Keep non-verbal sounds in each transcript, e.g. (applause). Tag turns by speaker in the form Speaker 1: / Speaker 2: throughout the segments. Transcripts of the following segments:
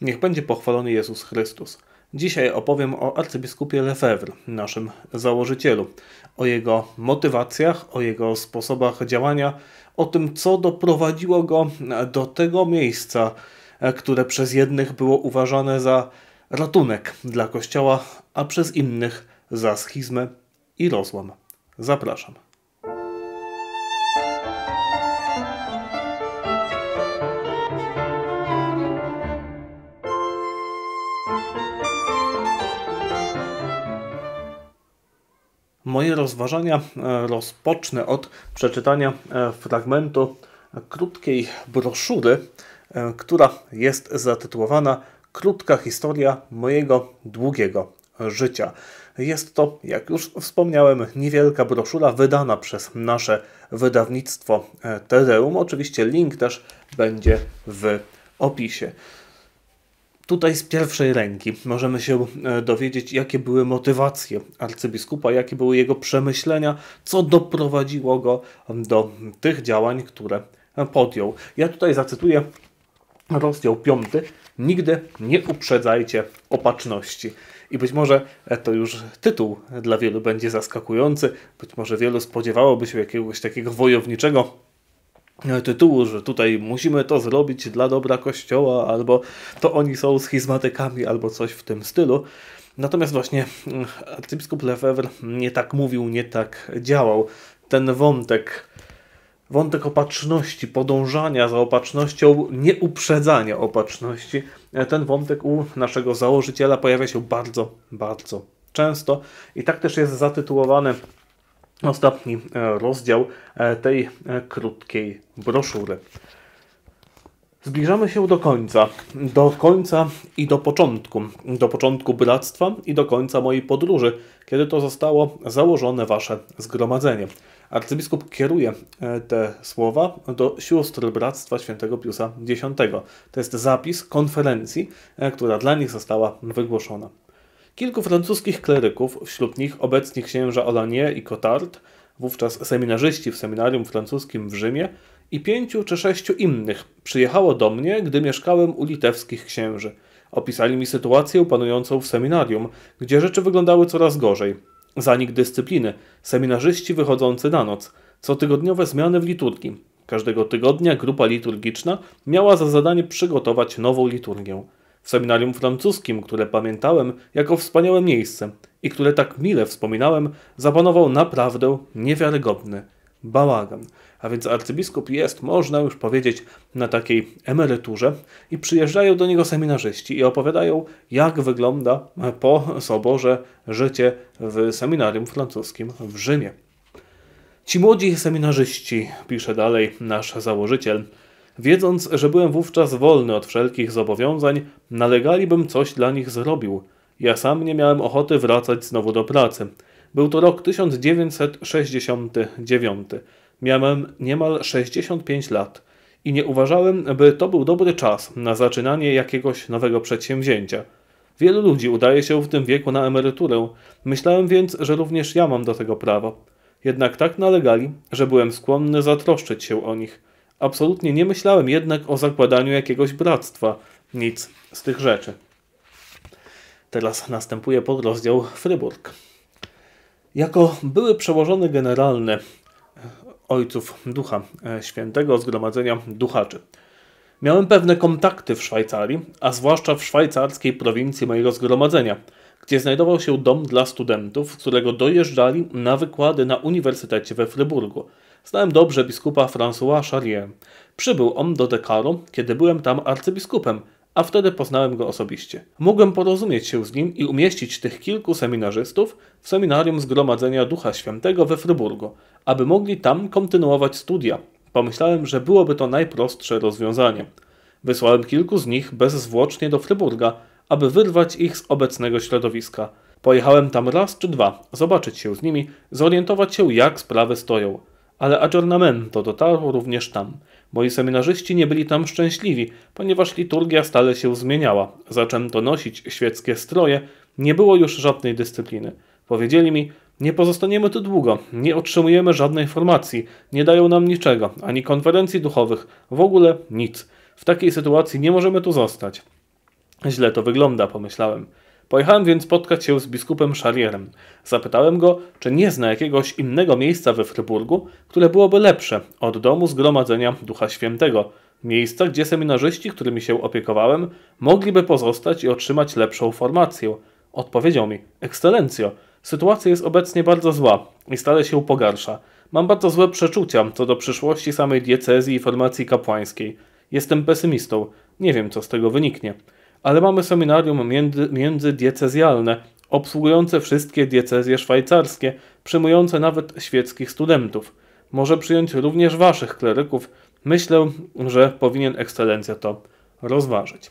Speaker 1: Niech będzie pochwalony Jezus Chrystus. Dzisiaj opowiem o arcybiskupie Lefebvre, naszym założycielu, o jego motywacjach, o jego sposobach działania, o tym, co doprowadziło go do tego miejsca, które przez jednych było uważane za ratunek dla Kościoła, a przez innych za schizmę i rozłam. Zapraszam. Moje rozważania e, rozpocznę od przeczytania e, fragmentu krótkiej broszury, e, która jest zatytułowana Krótka historia mojego długiego życia. Jest to, jak już wspomniałem, niewielka broszura wydana przez nasze wydawnictwo Tereum. Oczywiście link też będzie w opisie. Tutaj z pierwszej ręki możemy się e, dowiedzieć, jakie były motywacje arcybiskupa, jakie były jego przemyślenia, co doprowadziło go do tych działań, które podjął. Ja tutaj zacytuję rozdział 5. Nigdy nie uprzedzajcie opatrzności. I być może e, to już tytuł dla wielu będzie zaskakujący, być może wielu spodziewałoby się jakiegoś takiego wojowniczego E, tytułu, że tutaj musimy to zrobić dla dobra kościoła, albo to oni są schizmatykami, albo coś w tym stylu. Natomiast właśnie mm, arcybiskup Lefebvre nie tak mówił, nie tak działał. Ten wątek, wątek opatrzności, podążania za opatrznością, nie uprzedzania opatrzności, e, ten wątek u naszego założyciela pojawia się bardzo, bardzo często i tak też jest zatytułowany ostatni e, rozdział e, tej e, krótkiej broszury. Zbliżamy się do końca, do końca i do początku, do początku bractwa i do końca mojej podróży, kiedy to zostało założone wasze zgromadzenie. Arcybiskup kieruje te słowa do sióstr Bractwa Świętego Piusa X. To jest zapis konferencji, która dla nich została wygłoszona. Kilku francuskich kleryków, wśród nich obecni księża Olanier i Cotard, wówczas seminarzyści w seminarium francuskim w Rzymie, i pięciu czy sześciu innych przyjechało do mnie, gdy mieszkałem u litewskich księży. Opisali mi sytuację panującą w seminarium, gdzie rzeczy wyglądały coraz gorzej. Zanik dyscypliny, seminarzyści wychodzący na noc, cotygodniowe zmiany w liturgii. Każdego tygodnia grupa liturgiczna miała za zadanie przygotować nową liturgię w seminarium francuskim, które pamiętałem jako wspaniałe miejsce i które tak mile wspominałem, zapanował naprawdę niewiarygodny bałagan. A więc arcybiskup jest, można już powiedzieć, na takiej emeryturze i przyjeżdżają do niego seminarzyści i opowiadają, jak wygląda po soborze życie w seminarium francuskim w Rzymie. Ci młodzi seminarzyści, pisze dalej nasz założyciel, Wiedząc, że byłem wówczas wolny od wszelkich zobowiązań, nalegalibym coś dla nich zrobił. Ja sam nie miałem ochoty wracać znowu do pracy. Był to rok 1969. Miałem niemal 65 lat i nie uważałem, by to był dobry czas na zaczynanie jakiegoś nowego przedsięwzięcia. Wielu ludzi udaje się w tym wieku na emeryturę. Myślałem więc, że również ja mam do tego prawo. Jednak tak nalegali, że byłem skłonny zatroszczyć się o nich absolutnie nie myślałem jednak o zakładaniu jakiegoś bractwa, nic z tych rzeczy. Teraz następuje podrozdział Fryburg. Jako były przełożony generalny e, ojców Ducha e, Świętego Zgromadzenia Duchaczy. Miałem pewne kontakty w Szwajcarii, a zwłaszcza w szwajcarskiej prowincji mojego zgromadzenia, gdzie znajdował się dom dla studentów, z którego dojeżdżali na wykłady na Uniwersytecie we Fryburgu – Znałem dobrze biskupa François Charrier. Przybył on do Dekaru, kiedy byłem tam arcybiskupem, a wtedy poznałem go osobiście. Mogłem porozumieć się z nim i umieścić tych kilku seminarzystów w seminarium Zgromadzenia Ducha Świętego we Fryburgu, aby mogli tam kontynuować studia. Pomyślałem, że byłoby to najprostsze rozwiązanie. Wysłałem kilku z nich bezzwłocznie do Fryburga, aby wyrwać ich z obecnego środowiska. Pojechałem tam raz czy dwa, zobaczyć się z nimi, zorientować się jak sprawy stoją ale aggiornamento dotarło również tam. Moi seminarzyści nie byli tam szczęśliwi, ponieważ liturgia stale się zmieniała. Zaczęto nosić świeckie stroje, nie było już żadnej dyscypliny. Powiedzieli mi, nie pozostaniemy tu długo, nie otrzymujemy żadnej formacji, nie dają nam niczego, ani konferencji duchowych, w ogóle nic. W takiej sytuacji nie możemy tu zostać. Źle to wygląda, pomyślałem. Pojechałem więc spotkać się z biskupem Szarierem. Zapytałem go, czy nie zna jakiegoś innego miejsca we Fryburgu, które byłoby lepsze od domu Zgromadzenia Ducha Świętego. Miejsca, gdzie seminarzyści, którymi się opiekowałem, mogliby pozostać i otrzymać lepszą formację. Odpowiedział mi, ekscelencjo, sytuacja jest obecnie bardzo zła i stale się pogarsza. Mam bardzo złe przeczucia co do przyszłości samej diecezji i formacji kapłańskiej. Jestem pesymistą. Nie wiem, co z tego wyniknie ale mamy seminarium między, międzydiecezjalne, obsługujące wszystkie diecezje szwajcarskie, przyjmujące nawet świeckich studentów. Może przyjąć również waszych kleryków. Myślę, że powinien ekscelencja to rozważyć.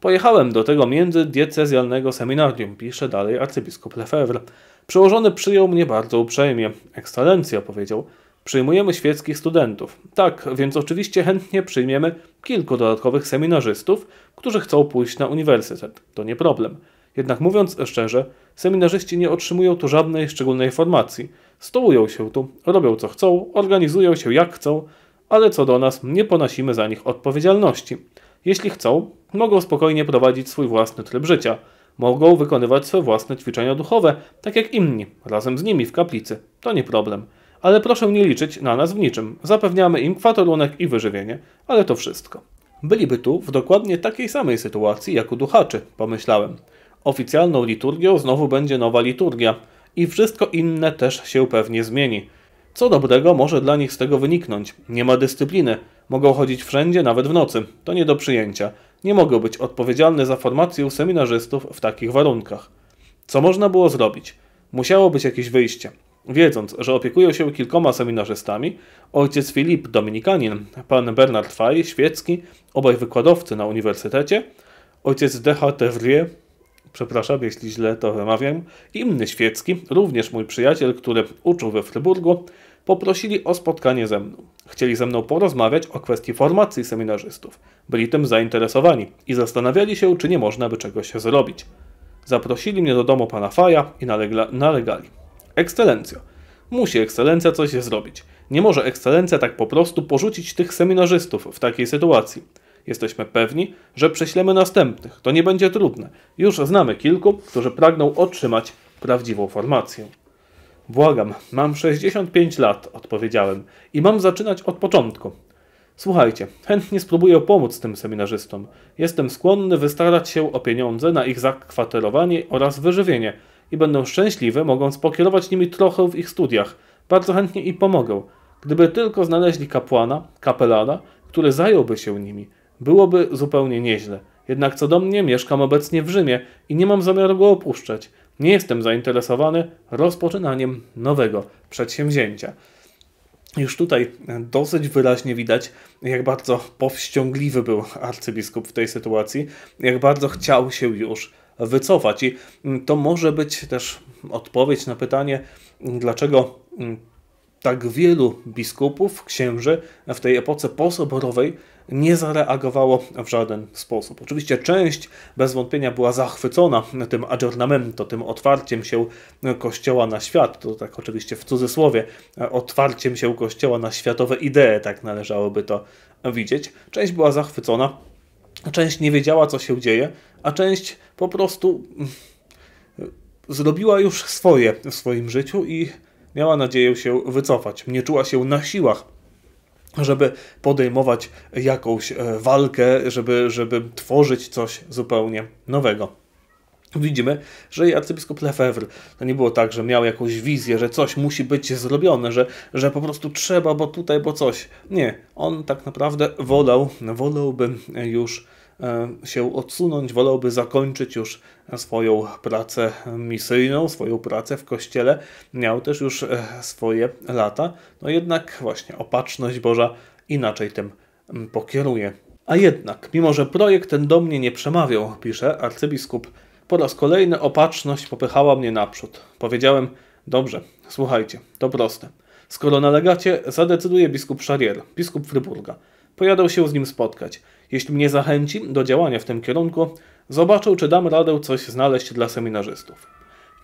Speaker 1: Pojechałem do tego międzydiecezjalnego seminarium, pisze dalej arcybiskup Lefebvre. Przełożony przyjął mnie bardzo uprzejmie. Ekscelencja, powiedział – Przyjmujemy świeckich studentów. Tak, więc oczywiście chętnie przyjmiemy kilku dodatkowych seminarzystów, którzy chcą pójść na uniwersytet. To nie problem. Jednak mówiąc szczerze, seminarzyści nie otrzymują tu żadnej szczególnej formacji. Stołują się tu, robią co chcą, organizują się jak chcą, ale co do nas, nie ponosimy za nich odpowiedzialności. Jeśli chcą, mogą spokojnie prowadzić swój własny tryb życia. Mogą wykonywać swoje własne ćwiczenia duchowe, tak jak inni, razem z nimi w kaplicy. To nie problem ale proszę nie liczyć na nas w niczym. Zapewniamy im kwaterunek i wyżywienie, ale to wszystko. Byliby tu w dokładnie takiej samej sytuacji jak u duchaczy, pomyślałem. Oficjalną liturgią znowu będzie nowa liturgia i wszystko inne też się pewnie zmieni. Co dobrego może dla nich z tego wyniknąć? Nie ma dyscypliny. Mogą chodzić wszędzie, nawet w nocy. To nie do przyjęcia. Nie mogą być odpowiedzialne za formację seminarzystów w takich warunkach. Co można było zrobić? Musiało być jakieś wyjście. Wiedząc, że opiekują się kilkoma seminarzystami, ojciec Filip Dominikanin, pan Bernard Fay, świecki, obaj wykładowcy na uniwersytecie, ojciec Dehatervrie, przepraszam jeśli źle to wymawiam, i inny świecki, również mój przyjaciel, który uczył we Fryburgu, poprosili o spotkanie ze mną. Chcieli ze mną porozmawiać o kwestii formacji seminarzystów. Byli tym zainteresowani i zastanawiali się, czy nie można by czegoś zrobić. Zaprosili mnie do domu pana Faja i nalegali. Ekscelencjo. Musi ekscelencja coś zrobić. Nie może ekscelencja tak po prostu porzucić tych seminarzystów w takiej sytuacji. Jesteśmy pewni, że prześlemy następnych. To nie będzie trudne. Już znamy kilku, którzy pragną otrzymać prawdziwą formację. Błagam, mam 65 lat, odpowiedziałem, i mam zaczynać od początku. Słuchajcie, chętnie spróbuję pomóc tym seminarzystom. Jestem skłonny wystarać się o pieniądze na ich zakwaterowanie oraz wyżywienie – i będą szczęśliwe, mogąc pokierować nimi trochę w ich studiach. Bardzo chętnie im pomogę. Gdyby tylko znaleźli kapłana, kapelana, który zająłby się nimi, byłoby zupełnie nieźle. Jednak co do mnie, mieszkam obecnie w Rzymie i nie mam zamiaru go opuszczać. Nie jestem zainteresowany rozpoczynaniem nowego przedsięwzięcia. Już tutaj dosyć wyraźnie widać, jak bardzo powściągliwy był arcybiskup w tej sytuacji, jak bardzo chciał się już wycofać. I mm, to może być też odpowiedź na pytanie, mm, dlaczego mm, tak wielu biskupów, księży w tej epoce posoborowej nie zareagowało w żaden sposób. Oczywiście część bez wątpienia była zachwycona tym adjornamento, tym otwarciem się Kościoła na świat, to tak oczywiście w cudzysłowie, otwarciem się Kościoła na światowe idee, tak należałoby to widzieć. Część była zachwycona, część nie wiedziała, co się dzieje, a część po prostu mm, zrobiła już swoje w swoim życiu i miała nadzieję się wycofać. Nie czuła się na siłach, żeby podejmować jakąś e, walkę, żeby, żeby tworzyć coś zupełnie nowego. Widzimy, że arcybiskup Lefebvre to nie było tak, że miał jakąś wizję, że coś musi być zrobione, że, że po prostu trzeba, bo tutaj, bo coś. Nie, on tak naprawdę wolał, wolałby już E, się odsunąć, wolałby zakończyć już swoją pracę misyjną, swoją pracę w kościele. Miał też już e, swoje lata, no jednak właśnie opatrzność Boża inaczej tym pokieruje. A jednak, mimo że projekt ten do mnie nie przemawiał, pisze arcybiskup, po raz kolejny opatrzność popychała mnie naprzód. Powiedziałem, dobrze, słuchajcie, to proste. Skoro nalegacie, zadecyduje biskup Szarier, biskup Fryburga. Pojadał się z nim spotkać. Jeśli mnie zachęci do działania w tym kierunku, zobaczę, czy dam radę coś znaleźć dla seminarzystów.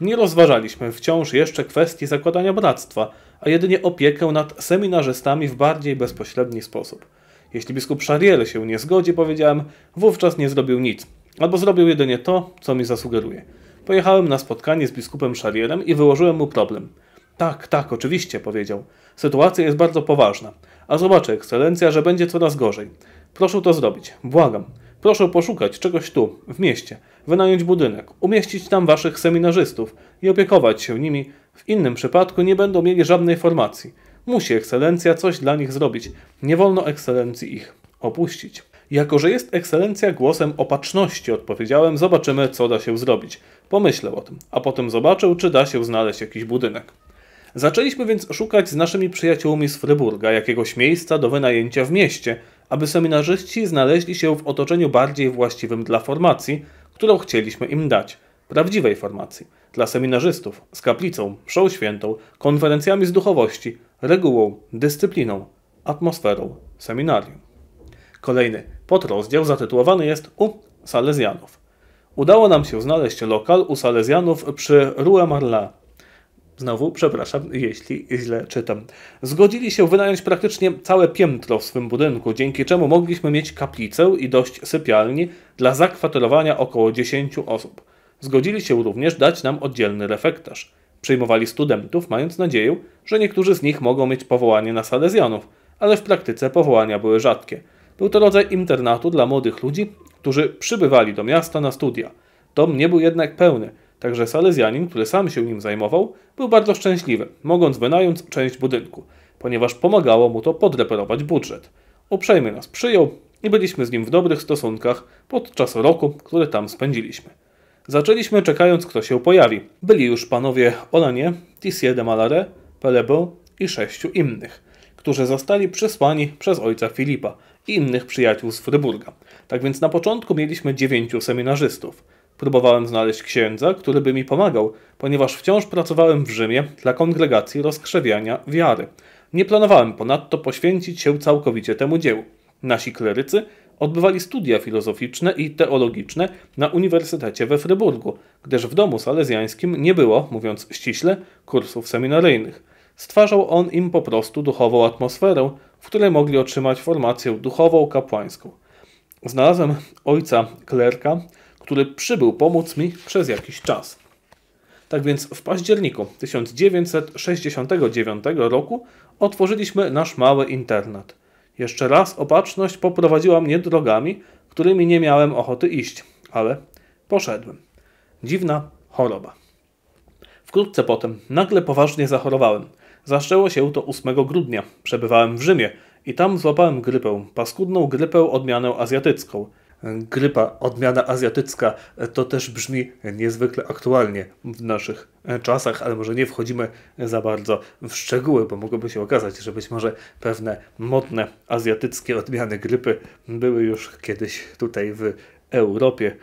Speaker 1: Nie rozważaliśmy wciąż jeszcze kwestii zakładania bractwa, a jedynie opiekę nad seminarzystami w bardziej bezpośredni sposób. Jeśli biskup Szariel się nie zgodzi, powiedziałem, wówczas nie zrobił nic, albo zrobił jedynie to, co mi zasugeruje. Pojechałem na spotkanie z biskupem Szarielem i wyłożyłem mu problem. Tak, tak, oczywiście, powiedział. Sytuacja jest bardzo poważna. A zobaczę, ekscelencja, że będzie coraz gorzej. Proszę to zrobić. Błagam. Proszę poszukać czegoś tu, w mieście, wynająć budynek, umieścić tam waszych seminarzystów i opiekować się nimi. W innym przypadku nie będą mieli żadnej formacji. Musi ekscelencja coś dla nich zrobić. Nie wolno ekscelencji ich opuścić. Jako, że jest ekscelencja głosem opatrzności, odpowiedziałem, zobaczymy, co da się zrobić. Pomyślę o tym, a potem zobaczył, czy da się znaleźć jakiś budynek. Zaczęliśmy więc szukać z naszymi przyjaciółmi z Fryburga jakiegoś miejsca do wynajęcia w mieście – aby seminarzyści znaleźli się w otoczeniu bardziej właściwym dla formacji, którą chcieliśmy im dać, prawdziwej formacji, dla seminarzystów, z kaplicą, mszą świętą, konferencjami z duchowości, regułą, dyscypliną, atmosferą seminarium. Kolejny podrozdział zatytułowany jest U Salezjanów. Udało nam się znaleźć lokal u Salezjanów przy Rue Marla Znowu, przepraszam, jeśli źle czytam. Zgodzili się wynająć praktycznie całe piętro w swym budynku, dzięki czemu mogliśmy mieć kaplicę i dość sypialni dla zakwaterowania około 10 osób. Zgodzili się również dać nam oddzielny refektarz. Przyjmowali studentów, mając nadzieję, że niektórzy z nich mogą mieć powołanie na salezjanów, ale w praktyce powołania były rzadkie. Był to rodzaj internatu dla młodych ludzi, którzy przybywali do miasta na studia. Dom nie był jednak pełny – Także Salezjanin, który sam się nim zajmował, był bardzo szczęśliwy, mogąc wynająć część budynku, ponieważ pomagało mu to podreperować budżet. Uprzejmie nas przyjął i byliśmy z nim w dobrych stosunkach podczas roku, który tam spędziliśmy. Zaczęliśmy czekając, kto się pojawi. Byli już panowie Olanie, Tissier de Malare, Pelebel i sześciu innych, którzy zostali przysłani przez ojca Filipa i innych przyjaciół z Fryburga. Tak więc na początku mieliśmy dziewięciu seminarzystów – Próbowałem znaleźć księdza, który by mi pomagał, ponieważ wciąż pracowałem w Rzymie dla kongregacji rozkrzewiania wiary. Nie planowałem ponadto poświęcić się całkowicie temu dziełu. Nasi klerycy odbywali studia filozoficzne i teologiczne na Uniwersytecie we Fryburgu, gdyż w domu salezjańskim nie było, mówiąc ściśle, kursów seminaryjnych. Stwarzał on im po prostu duchową atmosferę, w której mogli otrzymać formację duchową kapłańską. Znalazłem ojca klerka, który przybył pomóc mi przez jakiś czas. Tak więc w październiku 1969 roku otworzyliśmy nasz mały internat. Jeszcze raz opatrzność poprowadziła mnie drogami, którymi nie miałem ochoty iść, ale poszedłem. Dziwna choroba. Wkrótce potem nagle poważnie zachorowałem. Zaszczęło się to 8 grudnia. Przebywałem w Rzymie i tam złapałem grypę, paskudną grypę odmianę azjatycką – grypa, odmiana azjatycka, to też brzmi niezwykle aktualnie w naszych e, czasach, ale może nie wchodzimy za bardzo w szczegóły, bo mogłoby się okazać, że być może pewne modne azjatyckie odmiany grypy były już kiedyś tutaj w Europie.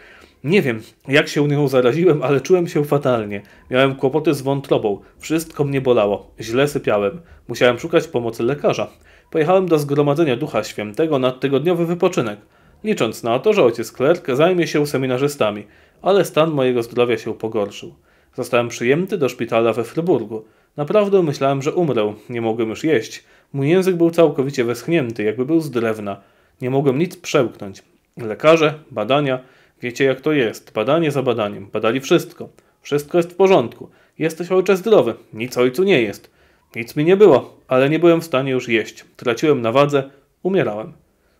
Speaker 1: Nie wiem, jak się u nią zaraziłem, ale czułem się fatalnie. Miałem kłopoty z wątrobą, wszystko mnie bolało, źle sypiałem. Musiałem szukać pomocy lekarza. Pojechałem do Zgromadzenia Ducha Świętego na tygodniowy wypoczynek licząc na to, że ojciec Klerk zajmie się seminarzystami, ale stan mojego zdrowia się pogorszył. Zostałem przyjęty do szpitala we Fryburgu. Naprawdę myślałem, że umrę, nie mogłem już jeść. Mój język był całkowicie weschnięty, jakby był z drewna. Nie mogłem nic przełknąć. Lekarze, badania, wiecie jak to jest, badanie za badaniem, badali wszystko. Wszystko jest w porządku. Jesteś ojcze zdrowy, nic ojcu nie jest. Nic mi nie było, ale nie byłem w stanie już jeść. Traciłem na wadze, umierałem.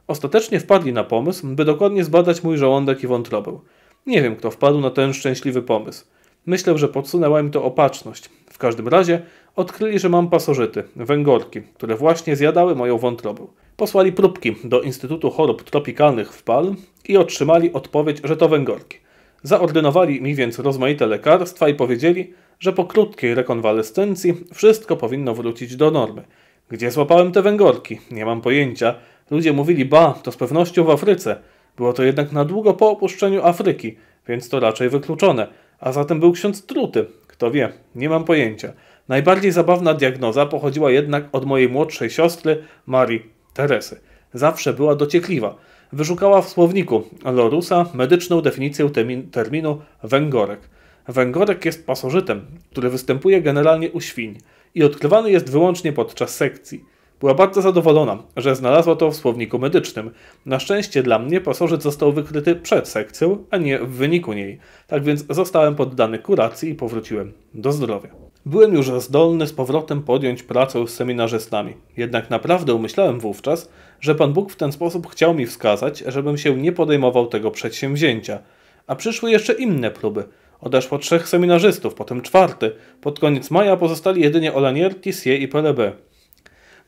Speaker 1: Ostatecznie wpadli na pomysł, by dokładnie zbadać mój żołądek i wątrobę. Nie wiem, kto wpadł na ten szczęśliwy pomysł. Myślę, że podsunęła im to opatrzność. W każdym razie odkryli, że mam pasożyty, węgorki, które właśnie zjadały moją wątrobę. Posłali próbki do Instytutu Chorób Tropikalnych w PAL i otrzymali odpowiedź, że to węgorki. Zaordynowali mi więc rozmaite lekarstwa i powiedzieli, że po krótkiej rekonwalescencji wszystko powinno wrócić do normy. Gdzie złapałem te węgorki? Nie mam pojęcia, Ludzie mówili, ba, to z pewnością w Afryce. Było to jednak na długo po opuszczeniu Afryki, więc to raczej wykluczone. A zatem był ksiądz Truty. Kto wie, nie mam pojęcia. Najbardziej zabawna diagnoza pochodziła jednak od mojej młodszej siostry, Marii Teresy. Zawsze była dociekliwa. Wyszukała w słowniku Lorusa medyczną definicję terminu węgorek. Węgorek jest pasożytem, który występuje generalnie u świń i odkrywany jest wyłącznie podczas sekcji. Była bardzo zadowolona, że znalazła to w słowniku medycznym. Na szczęście dla mnie pasożyt został wykryty przed sekcją, a nie w wyniku niej. Tak więc zostałem poddany kuracji i powróciłem do zdrowia. Byłem już zdolny z powrotem podjąć pracę z seminarzystami. Jednak naprawdę myślałem wówczas, że Pan Bóg w ten sposób chciał mi wskazać, żebym się nie podejmował tego przedsięwzięcia. A przyszły jeszcze inne próby. Odeszło trzech seminarzystów, potem czwarty. Pod koniec maja pozostali jedynie Olanier, Tissier i PLB.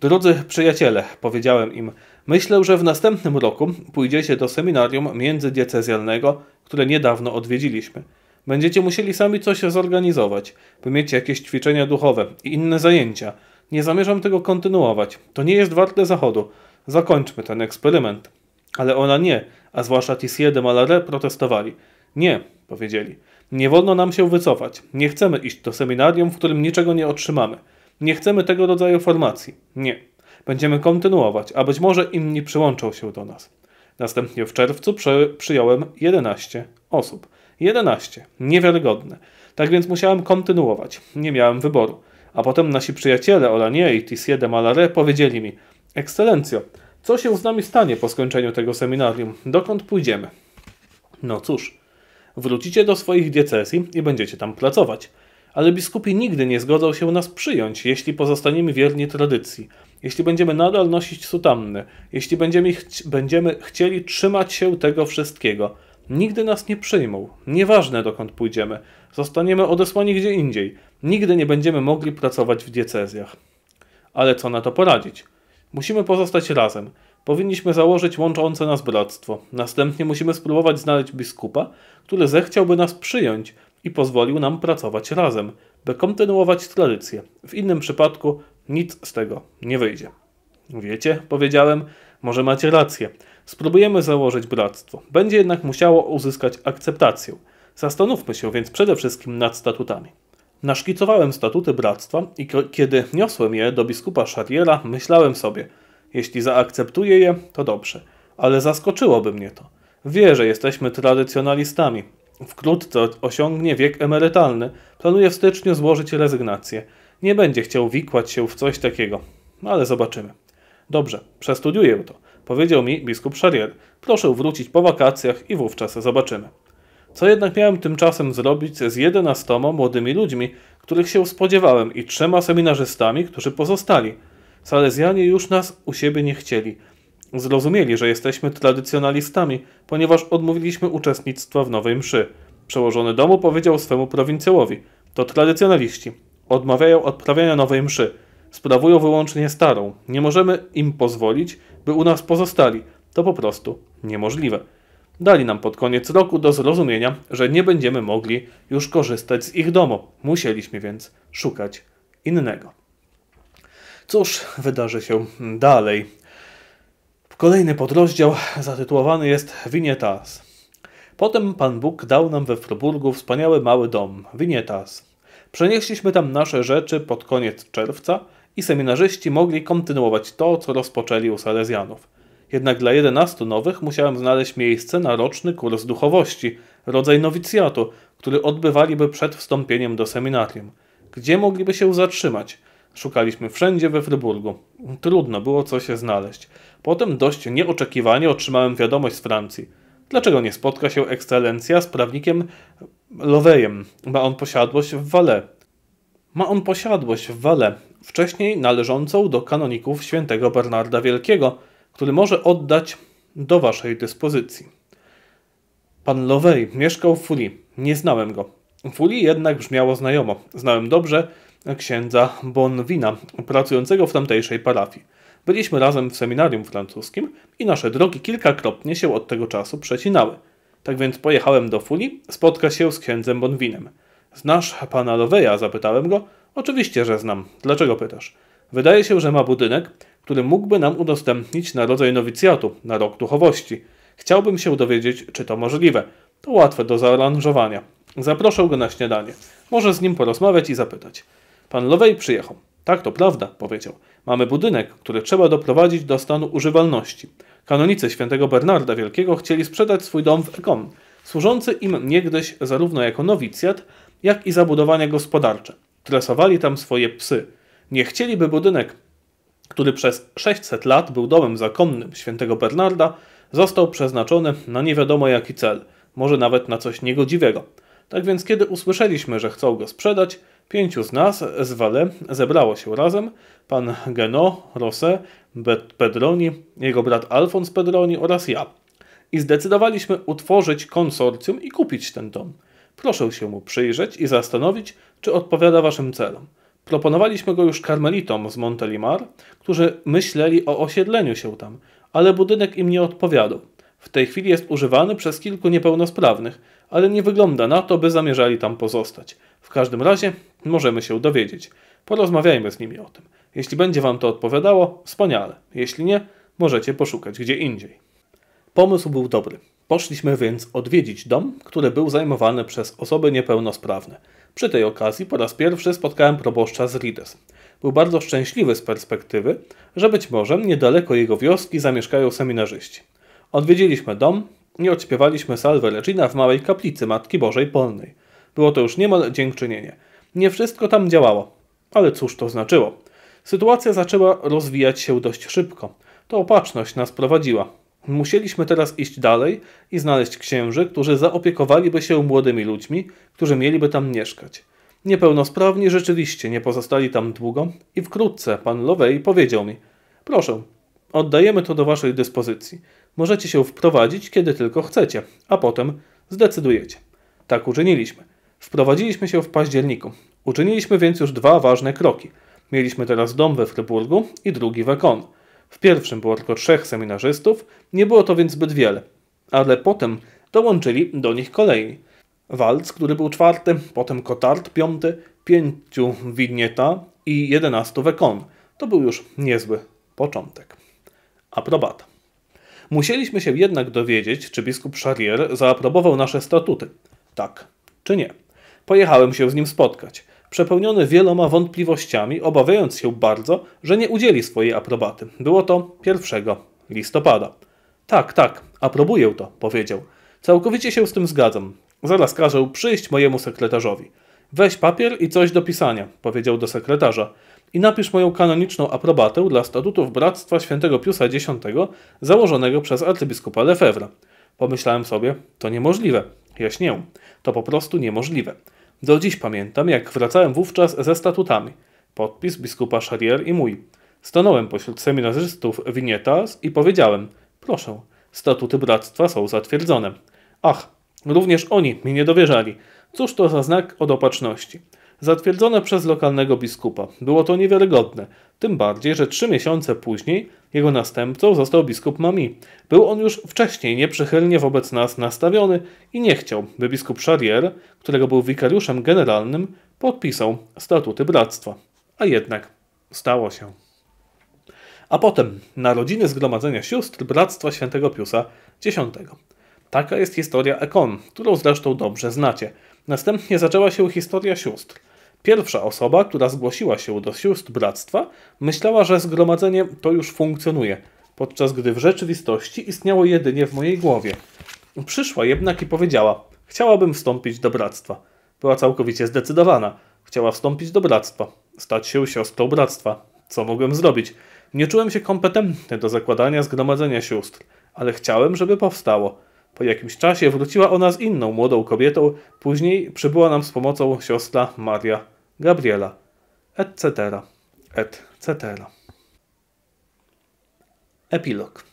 Speaker 1: Drodzy przyjaciele, powiedziałem im, myślę, że w następnym roku pójdziecie do seminarium międzydiecezjalnego, które niedawno odwiedziliśmy. Będziecie musieli sami coś zorganizować, by mieć jakieś ćwiczenia duchowe i inne zajęcia. Nie zamierzam tego kontynuować. To nie jest warte zachodu. Zakończmy ten eksperyment. Ale ona nie, a zwłaszcza Tissier de Malare protestowali. Nie, powiedzieli. Nie wolno nam się wycofać. Nie chcemy iść do seminarium, w którym niczego nie otrzymamy. Nie chcemy tego rodzaju formacji. Nie. Będziemy kontynuować, a być może inni przyłączą się do nas. Następnie w czerwcu przy, przyjąłem 11 osób. 11. Niewiarygodne. Tak więc musiałem kontynuować. Nie miałem wyboru. A potem nasi przyjaciele Olanie i Tissier de Malare powiedzieli mi Ekscelencjo, co się z nami stanie po skończeniu tego seminarium? Dokąd pójdziemy? No cóż, wrócicie do swoich diecezji i będziecie tam pracować ale biskupi nigdy nie zgodzą się nas przyjąć, jeśli pozostaniemy wierni tradycji, jeśli będziemy nadal nosić sutanny, jeśli będziemy, chci będziemy chcieli trzymać się tego wszystkiego. Nigdy nas nie przyjmą, nieważne dokąd pójdziemy, zostaniemy odesłani gdzie indziej, nigdy nie będziemy mogli pracować w diecezjach. Ale co na to poradzić? Musimy pozostać razem. Powinniśmy założyć łączące nas bractwo. Następnie musimy spróbować znaleźć biskupa, który zechciałby nas przyjąć i pozwolił nam pracować razem, by kontynuować tradycję. W innym przypadku nic z tego nie wyjdzie. Wiecie, powiedziałem, może macie rację. Spróbujemy założyć bractwo. Będzie jednak musiało uzyskać akceptację. Zastanówmy się więc przede wszystkim nad statutami. Naszkicowałem statuty bractwa i kiedy niosłem je do biskupa Szariera, myślałem sobie, jeśli zaakceptuje je, to dobrze, ale zaskoczyłoby mnie to. Wie, że jesteśmy tradycjonalistami, Wkrótce osiągnie wiek emerytalny. Planuje w styczniu złożyć rezygnację. Nie będzie chciał wikłać się w coś takiego, ale zobaczymy. Dobrze, przestudiuję to, powiedział mi biskup Szarier. Proszę wrócić po wakacjach i wówczas zobaczymy. Co jednak miałem tymczasem zrobić z jedenastoma młodymi ludźmi, których się spodziewałem, i trzema seminarzystami, którzy pozostali. Salezjanie już nas u siebie nie chcieli – Zrozumieli, że jesteśmy tradycjonalistami, ponieważ odmówiliśmy uczestnictwa w nowej mszy. Przełożony domu powiedział swemu prowincjałowi: To tradycjonaliści. Odmawiają odprawiania nowej mszy. Sprawują wyłącznie starą. Nie możemy im pozwolić, by u nas pozostali. To po prostu niemożliwe. Dali nam pod koniec roku do zrozumienia, że nie będziemy mogli już korzystać z ich domu. Musieliśmy więc szukać innego. Cóż wydarzy się dalej? Kolejny podrozdział zatytułowany jest Winietas. Potem Pan Bóg dał nam we Froburgu wspaniały mały dom, Winietas. Przenieśliśmy tam nasze rzeczy pod koniec czerwca i seminarzyści mogli kontynuować to, co rozpoczęli u Salezjanów. Jednak dla 11 nowych musiałem znaleźć miejsce na roczny kurs duchowości, rodzaj nowicjatu, który odbywaliby przed wstąpieniem do seminarium. Gdzie mogliby się zatrzymać? Szukaliśmy wszędzie we Fryburgu. Trudno było coś znaleźć. Potem dość nieoczekiwanie otrzymałem wiadomość z Francji. Dlaczego nie spotka się ekscelencja z prawnikiem Lowejem? Ma on posiadłość w Wale. Ma on posiadłość w Wale, wcześniej należącą do kanoników świętego Bernarda Wielkiego, który może oddać do waszej dyspozycji. Pan Lowej mieszkał w Fuli. Nie znałem go. Fuli jednak brzmiało znajomo. Znałem dobrze księdza Bonwina, pracującego w tamtejszej parafii. Byliśmy razem w seminarium francuskim i nasze drogi kilkakrotnie się od tego czasu przecinały. Tak więc pojechałem do Fuli spotkać się z księdzem Bonwinem. Znasz pana Loweja? Zapytałem go. Oczywiście, że znam. Dlaczego pytasz? Wydaje się, że ma budynek, który mógłby nam udostępnić na rodzaj nowicjatu, na rok duchowości. Chciałbym się dowiedzieć, czy to możliwe. To łatwe do zaaranżowania. Zaproszę go na śniadanie. Może z nim porozmawiać i zapytać. Pan Lowej przyjechał. Tak, to prawda, powiedział. Mamy budynek, który trzeba doprowadzić do stanu używalności. Kanonicy świętego Bernarda Wielkiego chcieli sprzedać swój dom w Ekom, służący im niegdyś zarówno jako nowicjat, jak i zabudowania gospodarcze. Tresowali tam swoje psy. Nie chcieliby budynek, który przez 600 lat był domem zakonnym świętego Bernarda, został przeznaczony na nie wiadomo jaki cel, może nawet na coś niegodziwego. Tak więc kiedy usłyszeliśmy, że chcą go sprzedać, Pięciu z nas z Wale zebrało się razem, pan Geno, Rosé, Pedroni, jego brat Alfons Pedroni oraz ja. I zdecydowaliśmy utworzyć konsorcjum i kupić ten dom. Proszę się mu przyjrzeć i zastanowić, czy odpowiada waszym celom. Proponowaliśmy go już karmelitom z Montelimar, którzy myśleli o osiedleniu się tam, ale budynek im nie odpowiadał. W tej chwili jest używany przez kilku niepełnosprawnych, ale nie wygląda na to, by zamierzali tam pozostać. W każdym razie możemy się dowiedzieć. Porozmawiajmy z nimi o tym. Jeśli będzie Wam to odpowiadało, wspaniale. Jeśli nie, możecie poszukać gdzie indziej. Pomysł był dobry. Poszliśmy więc odwiedzić dom, który był zajmowany przez osoby niepełnosprawne. Przy tej okazji po raz pierwszy spotkałem proboszcza z Rides. Był bardzo szczęśliwy z perspektywy, że być może niedaleko jego wioski zamieszkają seminarzyści. Odwiedziliśmy dom i odśpiewaliśmy salwę Regina w małej kaplicy Matki Bożej Polnej. Było to już niemal dziękczynienie. Nie wszystko tam działało. Ale cóż to znaczyło? Sytuacja zaczęła rozwijać się dość szybko. To opatrzność nas prowadziła. Musieliśmy teraz iść dalej i znaleźć księży, którzy zaopiekowaliby się młodymi ludźmi, którzy mieliby tam mieszkać. Niepełnosprawni rzeczywiście nie pozostali tam długo i wkrótce pan Lowej powiedział mi Proszę, oddajemy to do waszej dyspozycji. Możecie się wprowadzić, kiedy tylko chcecie, a potem zdecydujecie. Tak uczyniliśmy. Wprowadziliśmy się w październiku. Uczyniliśmy więc już dwa ważne kroki. Mieliśmy teraz dom we Fryburgu i drugi we Kon. W pierwszym było tylko trzech seminarzystów, nie było to więc zbyt wiele. Ale potem dołączyli do nich kolejni. Walc, który był czwarty, potem Kotard piąty, pięciu Widnieta i jedenastu Wekon. To był już niezły początek. Aprobata. Musieliśmy się jednak dowiedzieć, czy biskup Charrier zaaprobował nasze statuty. Tak czy nie. Pojechałem się z nim spotkać, przepełniony wieloma wątpliwościami, obawiając się bardzo, że nie udzieli swojej aprobaty. Było to 1 listopada. Tak, tak, aprobuję to, powiedział. Całkowicie się z tym zgadzam. Zaraz każę przyjść mojemu sekretarzowi. Weź papier i coś do pisania, powiedział do sekretarza i napisz moją kanoniczną aprobatę dla statutów Bractwa Świętego Piusa X, założonego przez arcybiskupa Lefebvre. Pomyślałem sobie, to niemożliwe. Jaśnieję, to po prostu niemożliwe. Do dziś pamiętam, jak wracałem wówczas ze statutami. Podpis biskupa Charrier i mój. Stanąłem pośród seminarzystów Winietas i powiedziałem, proszę, statuty bractwa są zatwierdzone. Ach, również oni mi nie dowierzali. Cóż to za znak od opatrzności zatwierdzone przez lokalnego biskupa. Było to niewiarygodne, tym bardziej, że trzy miesiące później jego następcą został biskup Mami. Był on już wcześniej nieprzychylnie wobec nas nastawiony i nie chciał, by biskup Charrier, którego był wikariuszem generalnym, podpisał statuty bractwa. A jednak stało się. A potem narodziny Zgromadzenia Sióstr Bractwa Świętego Piusa X. Taka jest historia Ekon, którą zresztą dobrze znacie. Następnie zaczęła się historia sióstr. Pierwsza osoba, która zgłosiła się do sióstr bractwa, myślała, że zgromadzenie to już funkcjonuje, podczas gdy w rzeczywistości istniało jedynie w mojej głowie. Przyszła jednak i powiedziała: Chciałabym wstąpić do bractwa. Była całkowicie zdecydowana. Chciała wstąpić do bractwa, stać się siostrą bractwa. Co mogłem zrobić? Nie czułem się kompetentny do zakładania zgromadzenia sióstr, ale chciałem, żeby powstało. Po jakimś czasie wróciła ona z inną młodą kobietą, później przybyła nam z pomocą siostra Maria, Gabriela, etc., etc. Epilog.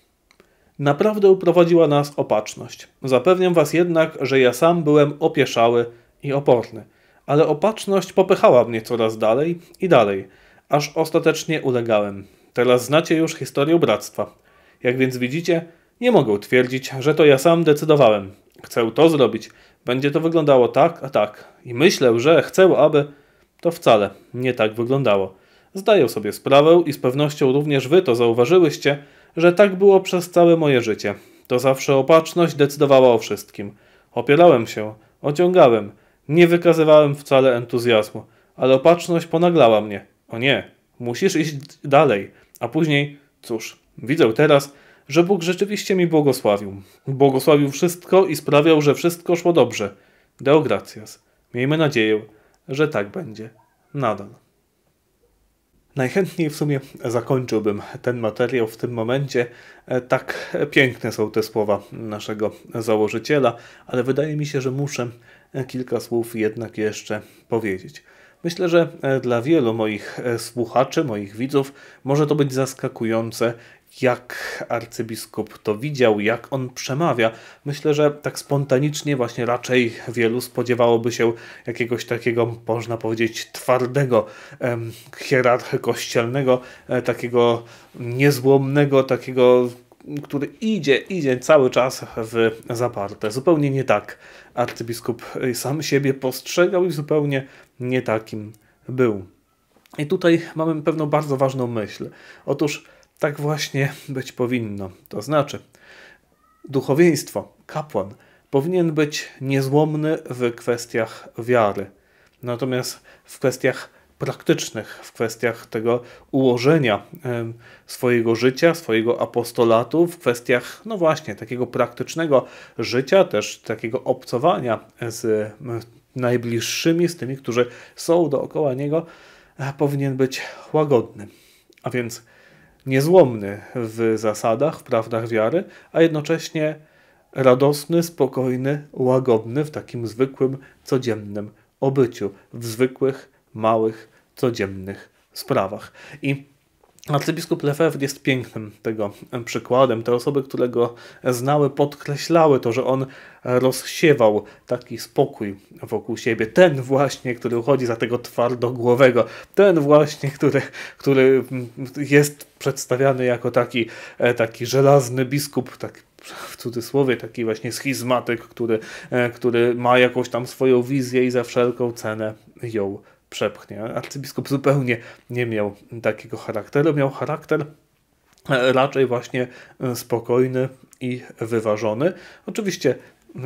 Speaker 1: Naprawdę prowadziła nas opatrzność. Zapewniam was jednak, że ja sam byłem opieszały i oporny, ale opatrzność popychała mnie coraz dalej i dalej, aż ostatecznie ulegałem. Teraz znacie już historię bractwa. Jak więc widzicie, nie mogę twierdzić, że to ja sam decydowałem. Chcę to zrobić. Będzie to wyglądało tak, a tak. I myślę, że chcę, aby... To wcale nie tak wyglądało. Zdaję sobie sprawę i z pewnością również wy to zauważyłyście, że tak było przez całe moje życie. To zawsze opatrzność decydowała o wszystkim. Opierałem się, ociągałem, nie wykazywałem wcale entuzjazmu, ale opatrzność ponaglała mnie. O nie, musisz iść dalej, a później, cóż, widzę teraz, że Bóg rzeczywiście mi błogosławił. Błogosławił wszystko i sprawiał, że wszystko szło dobrze. Deo gratias. Miejmy nadzieję, że tak będzie. Nadal. Najchętniej w sumie zakończyłbym ten materiał w tym momencie. E, tak piękne są te słowa naszego założyciela, ale wydaje mi się, że muszę e, kilka słów jednak jeszcze powiedzieć. Myślę, że e, dla wielu moich słuchaczy, moich widzów może to być zaskakujące, jak arcybiskup to widział, jak on przemawia. Myślę, że tak spontanicznie właśnie raczej wielu spodziewałoby się jakiegoś takiego, można powiedzieć, twardego em, hierarchy kościelnego, e, takiego niezłomnego, takiego który idzie, idzie cały czas w zaparte. Zupełnie nie tak arcybiskup sam siebie postrzegał i zupełnie nie takim był. I tutaj mamy pewną bardzo ważną myśl. Otóż tak właśnie być powinno. To znaczy, duchowieństwo, kapłan, powinien być niezłomny w kwestiach wiary. Natomiast w kwestiach praktycznych, w kwestiach tego ułożenia swojego życia, swojego apostolatu, w kwestiach, no właśnie, takiego praktycznego życia, też takiego obcowania z najbliższymi, z tymi, którzy są dookoła niego, e, powinien być łagodny. A więc niezłomny w zasadach, w prawdach wiary, a jednocześnie radosny, spokojny, łagodny w takim zwykłym, codziennym obyciu, w zwykłych, małych, codziennych sprawach. I Arcybiskup Lefebvre jest pięknym tego przykładem. Te osoby, które go znały, podkreślały to, że on rozsiewał taki spokój wokół siebie. Ten właśnie, który uchodzi za tego twardogłowego, ten właśnie, który, który jest przedstawiany jako taki, e, taki żelazny biskup, tak w cudzysłowie taki właśnie schizmatyk, który, e, który ma jakąś tam swoją wizję i za wszelką cenę ją przepchnie. Arcybiskup zupełnie nie miał takiego charakteru, miał charakter e, raczej właśnie e, spokojny i wyważony. Oczywiście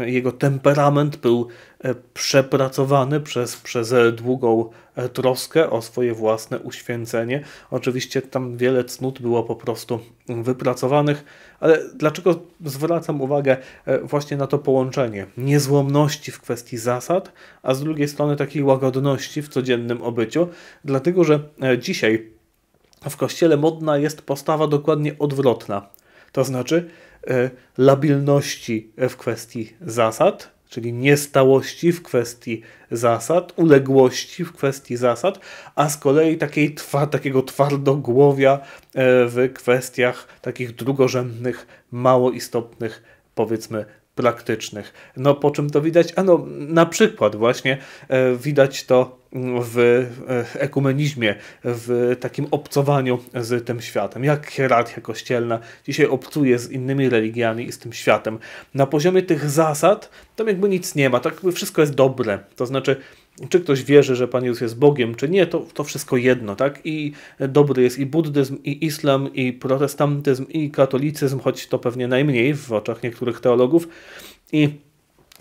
Speaker 1: jego temperament był e, przepracowany przez, przez e, długą e, troskę o swoje własne uświęcenie. Oczywiście tam wiele cnót było po prostu wypracowanych, ale dlaczego zwracam uwagę właśnie na to połączenie niezłomności w kwestii zasad, a z drugiej strony takiej łagodności w codziennym obyciu? Dlatego, że dzisiaj w kościele modna jest postawa dokładnie odwrotna. To znaczy, E, labilności w kwestii zasad, czyli niestałości w kwestii zasad, uległości w kwestii zasad, a z kolei takiej twa, takiego twardogłowia e, w kwestiach takich drugorzędnych, mało istotnych, powiedzmy, praktycznych. No po czym to widać? Ano na przykład właśnie e, widać to w ekumenizmie, w takim obcowaniu z tym światem, jak hierarchia kościelna dzisiaj obcuje z innymi religiami i z tym światem. Na poziomie tych zasad tam jakby nic nie ma, tak jakby wszystko jest dobre, to znaczy czy ktoś wierzy, że Pan Jezus jest Bogiem, czy nie, to, to wszystko jedno, tak? I dobry jest i buddyzm, i islam, i protestantyzm, i katolicyzm, choć to pewnie najmniej w oczach niektórych teologów. I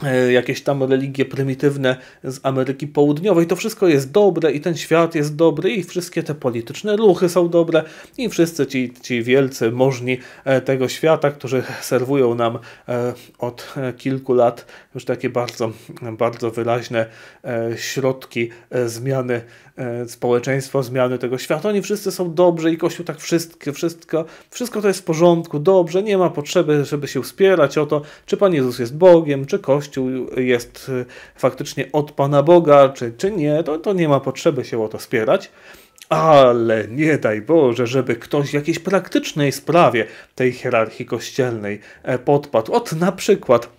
Speaker 1: E, jakieś tam religie prymitywne z Ameryki Południowej, to wszystko jest dobre i ten świat jest dobry i wszystkie te polityczne ruchy są dobre i wszyscy ci, ci wielcy możni e, tego świata, którzy serwują nam e, od kilku lat już takie bardzo, bardzo wyraźne środki zmiany społeczeństwa, zmiany tego świata, oni wszyscy są dobrzy i Kościół tak wszystko, wszystko, wszystko to jest w porządku, dobrze, nie ma potrzeby, żeby się wspierać o to, czy Pan Jezus jest Bogiem, czy Kościół, Kościół jest y, faktycznie od Pana Boga, czy, czy nie, to, to nie ma potrzeby się o to spierać. Ale nie daj Boże, żeby ktoś w jakiejś praktycznej sprawie tej hierarchii kościelnej e, podpadł. Ot na przykład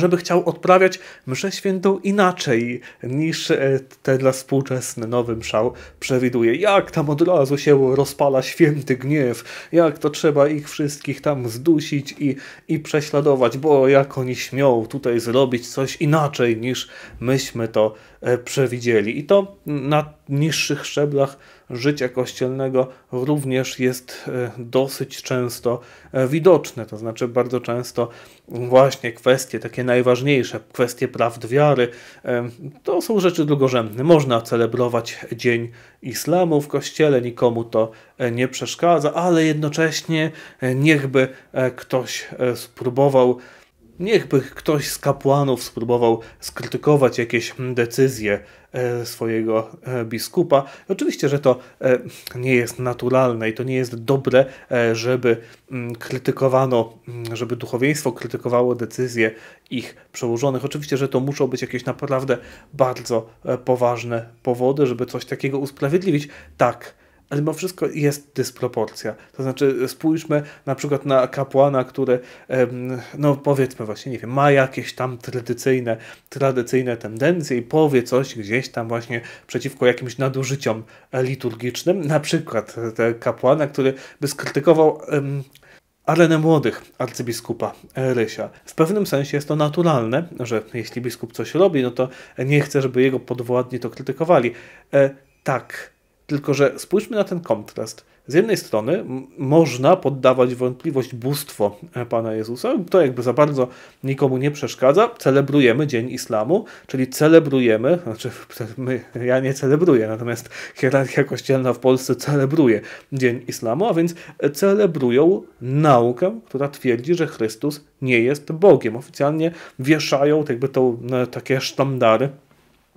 Speaker 1: żeby chciał odprawiać mszę świętą inaczej niż e, te dla współczesny nowy mszał przewiduje. Jak tam od razu się rozpala święty gniew, jak to trzeba ich wszystkich tam zdusić i, i prześladować, bo jak oni śmią tutaj zrobić coś inaczej niż myśmy to e, przewidzieli. I to na niższych szczeblach życia kościelnego również jest e, dosyć często e, widoczne. To znaczy, bardzo często właśnie kwestie takie najważniejsze, kwestie prawd wiary, e, to są rzeczy drugorzędne. Można celebrować Dzień Islamu w kościele, nikomu to nie przeszkadza, ale jednocześnie niechby ktoś spróbował Niechby ktoś z kapłanów spróbował skrytykować jakieś hmm, decyzje e, swojego e, biskupa. Oczywiście, że to e, nie jest naturalne i to nie jest dobre, żeby mm, krytykowano, mm, żeby duchowieństwo krytykowało decyzje ich przełożonych. Oczywiście, że to muszą być jakieś naprawdę bardzo poważne powody, żeby coś takiego usprawiedliwić. Tak, ale mimo wszystko jest dysproporcja. To znaczy, spójrzmy na przykład na kapłana, który, no powiedzmy właśnie, nie wiem, ma jakieś tam tradycyjne, tradycyjne tendencje i powie coś gdzieś tam właśnie przeciwko jakimś nadużyciom liturgicznym. Na przykład te kapłana, który by skrytykował um, arenę młodych arcybiskupa Rysia. W pewnym sensie jest to naturalne, że jeśli biskup coś robi, no to nie chce, żeby jego podwładni to krytykowali. E, tak, tylko, że spójrzmy na ten kontrast. Z jednej strony można poddawać wątpliwość bóstwo e, Pana Jezusa, to jakby za bardzo nikomu nie przeszkadza. Celebrujemy Dzień Islamu, czyli celebrujemy, znaczy (laughs) my, ja nie celebruję, natomiast hierarchia kościelna w Polsce celebruje Dzień Islamu, a więc celebrują naukę, która twierdzi, że Chrystus nie jest Bogiem. Oficjalnie wieszają jakby to, e, takie sztandary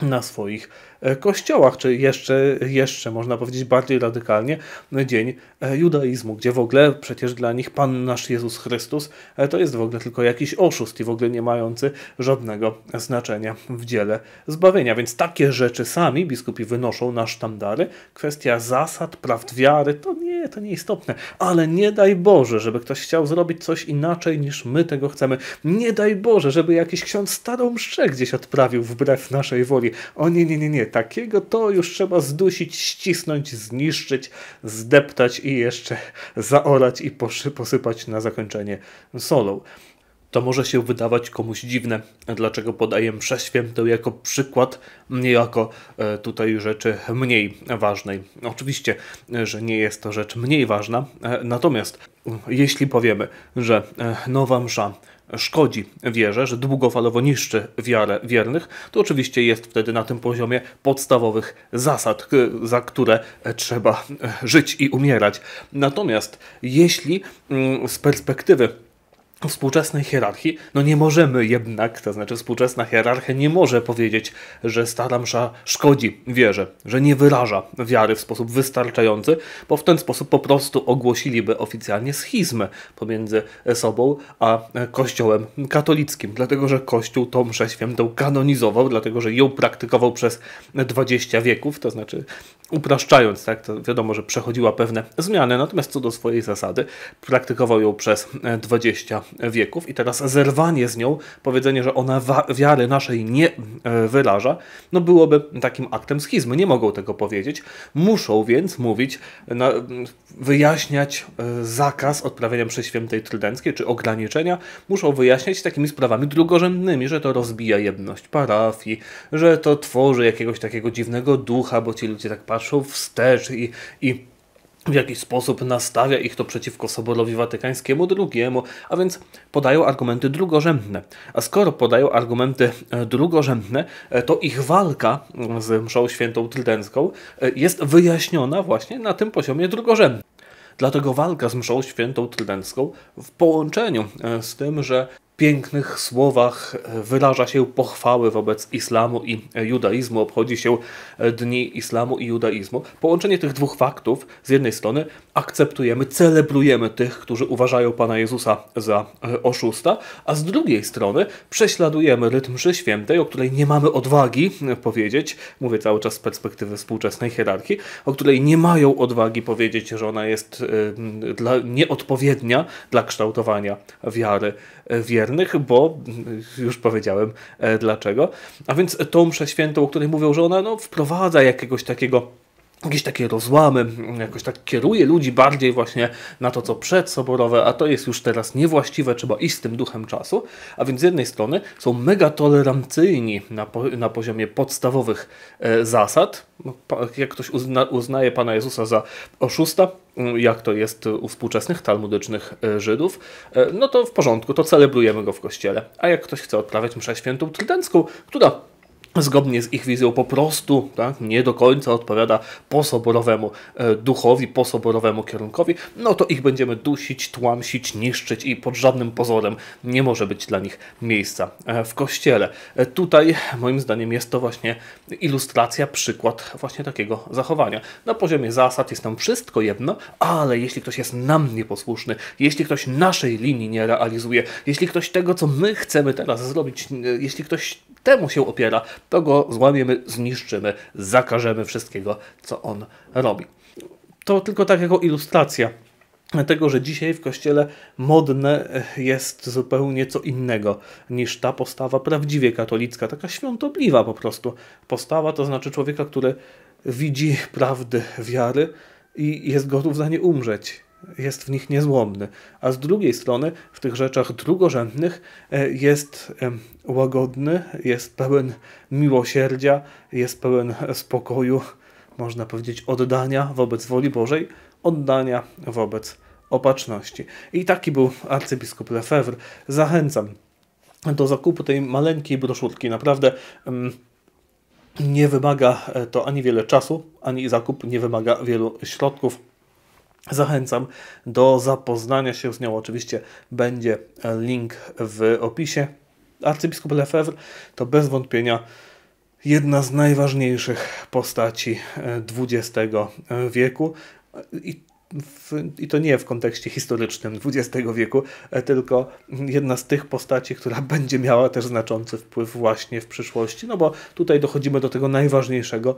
Speaker 1: na swoich E, kościołach, czy jeszcze, jeszcze można powiedzieć bardziej radykalnie, e, dzień e, judaizmu, gdzie w ogóle przecież dla nich Pan nasz Jezus Chrystus to jest w ogóle tylko jakiś oszust i w ogóle nie mający żadnego znaczenia w dziele zbawienia. Więc takie rzeczy sami biskupi wynoszą na sztandary. Kwestia zasad, prawd wiary, to nie, to nieistotne. Ale nie daj Boże, żeby ktoś chciał zrobić coś inaczej niż my tego chcemy. Nie daj Boże, żeby jakiś ksiądz starą mszę gdzieś odprawił wbrew naszej woli. O nie, nie, nie, nie takiego, to już trzeba zdusić, ścisnąć, zniszczyć, zdeptać i jeszcze zaorać i posypać na zakończenie solą. To może się wydawać komuś dziwne, dlaczego podaję Przeświętę jako przykład, niejako jako e, tutaj rzeczy mniej ważnej. Oczywiście, e, że nie jest to rzecz mniej ważna, e, natomiast mm, jeśli powiemy, że nowa msza szkodzi wierze, że długofalowo niszczy wiarę wiernych, to oczywiście jest wtedy na tym poziomie podstawowych zasad, za które trzeba żyć i umierać. Natomiast jeśli mm, z perspektywy współczesnej hierarchii, no nie możemy jednak, to znaczy współczesna hierarchia nie może powiedzieć, że stara msza szkodzi wierze, że nie wyraża wiary w sposób wystarczający, bo w ten sposób po prostu ogłosiliby oficjalnie schizmę pomiędzy sobą a kościołem katolickim, dlatego że kościół tą mszę świętą kanonizował, dlatego że ją praktykował przez 20 wieków, to znaczy upraszczając, tak, to wiadomo, że przechodziła pewne zmiany, natomiast co do swojej zasady, praktykował ją przez 20 wieków i teraz zerwanie z nią, powiedzenie, że ona wiary naszej nie e, wyraża, no byłoby takim aktem schizmy. Nie mogą tego powiedzieć. Muszą więc mówić, wyjaśniać e, zakaz odprawienia przy świętej trydenckiej, czy ograniczenia. Muszą wyjaśniać takimi sprawami drugorzędnymi, że to rozbija jedność parafii, że to tworzy jakiegoś takiego dziwnego ducha, bo ci ludzie tak patrzą wstecz i, i w jakiś sposób nastawia ich to przeciwko Soborowi Watykańskiemu II, a więc podają argumenty drugorzędne. A skoro podają argumenty e, drugorzędne, e, to ich walka z mszą świętą trydencką e, jest wyjaśniona właśnie na tym poziomie drugorzędnym. Dlatego walka z mszą świętą trydencką w połączeniu z tym, że pięknych słowach e, wyraża się pochwały wobec islamu i judaizmu, obchodzi się e, dni islamu i judaizmu. Połączenie tych dwóch faktów, z jednej strony akceptujemy, celebrujemy tych, którzy uważają Pana Jezusa za e, oszusta, a z drugiej strony prześladujemy rytm mszy świętej, o której nie mamy odwagi powiedzieć, mówię cały czas z perspektywy współczesnej hierarchii, o której nie mają odwagi powiedzieć, że ona jest dla, nieodpowiednia dla kształtowania wiary E, wiernych, bo mm, już powiedziałem e, dlaczego. A więc tą mszę świętą, o której mówią, że ona no, wprowadza jakiegoś takiego jakieś takie rozłamy, jakoś tak kieruje ludzi bardziej właśnie na to, co przedsoborowe, a to jest już teraz niewłaściwe, trzeba iść z tym duchem czasu. A więc z jednej strony są mega tolerancyjni na, po, na poziomie podstawowych e, zasad. No, jak ktoś uzna, uznaje Pana Jezusa za oszusta, mm, jak to jest u współczesnych talmudycznych e, Żydów, e, no to w porządku, to celebrujemy go w kościele. A jak ktoś chce odprawiać mszę świętą trydencką, która zgodnie z ich wizją po prostu tak, nie do końca odpowiada posoborowemu e, duchowi, posoborowemu kierunkowi, no to ich będziemy dusić, tłamsić, niszczyć i pod żadnym pozorem nie może być dla nich miejsca e, w kościele. E, tutaj moim zdaniem jest to właśnie ilustracja, przykład właśnie takiego zachowania. Na poziomie zasad jest nam wszystko jedno, ale jeśli ktoś jest nam nieposłuszny, jeśli ktoś naszej linii nie realizuje, jeśli ktoś tego, co my chcemy teraz zrobić, jeśli ktoś temu się opiera, to go złamiemy, zniszczymy, zakażemy wszystkiego, co on robi. To tylko tak jako ilustracja tego, że dzisiaj w kościele modne jest zupełnie co innego niż ta postawa prawdziwie katolicka, taka świątobliwa po prostu postawa, to znaczy człowieka, który widzi prawdy wiary i jest gotów za nie umrzeć jest w nich niezłomny, a z drugiej strony w tych rzeczach drugorzędnych e, jest łagodny, jest pełen miłosierdzia, jest pełen spokoju, można powiedzieć oddania wobec woli Bożej, oddania wobec opatrzności. I taki był arcybiskup Lefebvre. Zachęcam do zakupu tej maleńkiej broszurki. Naprawdę nie wymaga e, to ani wiele czasu, ani zakup nie wymaga wielu środków Zachęcam do zapoznania się z nią. Oczywiście będzie link w opisie. Arcybiskup Lefebvre to bez wątpienia jedna z najważniejszych postaci XX e, e, wieku. I, w, I, to nie w kontekście historycznym XX wieku, e, tylko jedna z tych postaci, która (laughs) będzie miała też znaczący wpływ właśnie w przyszłości. No bo tutaj dochodzimy do tego najważniejszego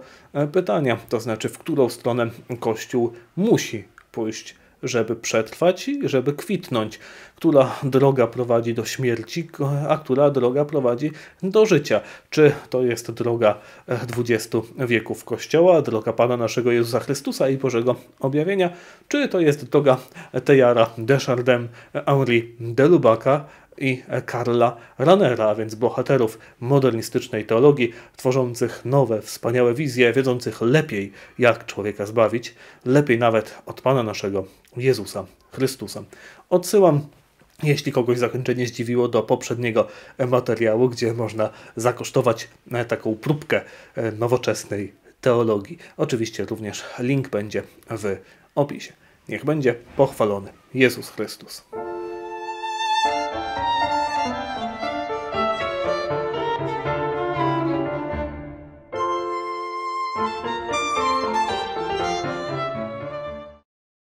Speaker 1: pytania, to znaczy w którą stronę Kościół musi pójść, żeby przetrwać i żeby kwitnąć, która droga prowadzi do śmierci, a która droga prowadzi do życia. Czy to jest droga XX e, wieków Kościoła, droga Pana naszego Jezusa Chrystusa i Bożego Objawienia, czy to jest droga Tejara Deschardem, Henri Delubaka, i Karla Ranera, więc bohaterów modernistycznej teologii, tworzących nowe, wspaniałe wizje, wiedzących lepiej, jak człowieka zbawić, lepiej nawet od Pana naszego Jezusa Chrystusa. Odsyłam jeśli kogoś zakończenie zdziwiło, do poprzedniego materiału, gdzie można zakosztować e, taką próbkę e, nowoczesnej teologii. Oczywiście również link będzie w opisie. Niech będzie pochwalony Jezus Chrystus.